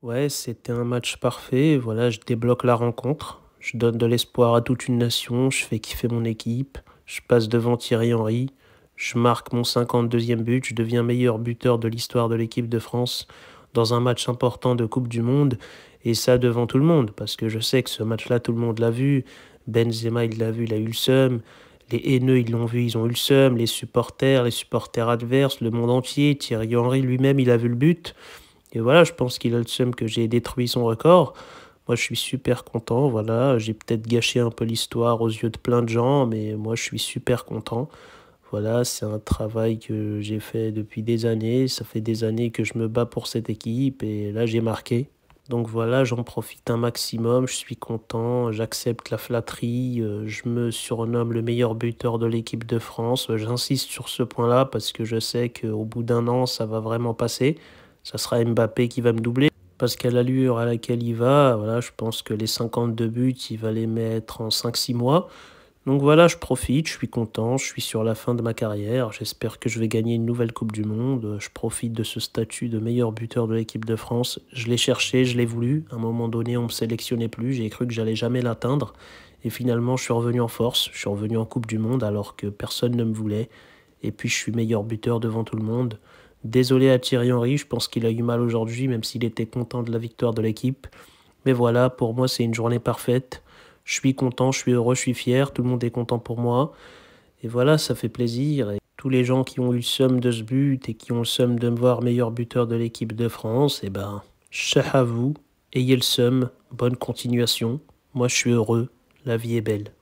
Ouais, c'était un match parfait. Voilà, je débloque la rencontre. Je donne de l'espoir à toute une nation. Je fais kiffer mon équipe. Je passe devant Thierry Henry. Je marque mon 52e but. Je deviens meilleur buteur de l'histoire de l'équipe de France dans un match important de Coupe du Monde. Et ça devant tout le monde. Parce que je sais que ce match-là, tout le monde l'a vu. Benzema, il l'a vu, il a eu le seum. Les haineux, ils l'ont vu, ils ont eu le seum. Les supporters, les supporters adverses, le monde entier. Thierry Henry lui-même, il a vu le but. Et voilà, je pense qu'il a le seum que j'ai détruit son record. Moi, je suis super content. Voilà, j'ai peut-être gâché un peu l'histoire aux yeux de plein de gens, mais moi, je suis super content. Voilà, c'est un travail que j'ai fait depuis des années. Ça fait des années que je me bats pour cette équipe et là, j'ai marqué. Donc voilà, j'en profite un maximum, je suis content, j'accepte la flatterie, euh, je me surnomme le meilleur buteur de l'équipe de France. J'insiste sur ce point-là parce que je sais qu'au bout d'un an, ça va vraiment passer ça sera Mbappé qui va me doubler. Parce qu'à l'allure à laquelle il va, voilà, je pense que les 52 buts, il va les mettre en 5-6 mois. Donc voilà, je profite, je suis content, je suis sur la fin de ma carrière. J'espère que je vais gagner une nouvelle Coupe du Monde. Je profite de ce statut de meilleur buteur de l'équipe de France. Je l'ai cherché, je l'ai voulu. À un moment donné, on me sélectionnait plus. J'ai cru que j'allais jamais l'atteindre. Et finalement, je suis revenu en force. Je suis revenu en Coupe du Monde alors que personne ne me voulait. Et puis, je suis meilleur buteur devant tout le monde. Désolé à Thierry Henry, je pense qu'il a eu mal aujourd'hui, même s'il était content de la victoire de l'équipe. Mais voilà, pour moi, c'est une journée parfaite. Je suis content, je suis heureux, je suis fier, tout le monde est content pour moi. Et voilà, ça fait plaisir. Et tous les gens qui ont eu le somme de ce but et qui ont le somme de me voir meilleur buteur de l'équipe de France, eh ben, chah à vous, ayez le somme, bonne continuation. Moi, je suis heureux, la vie est belle.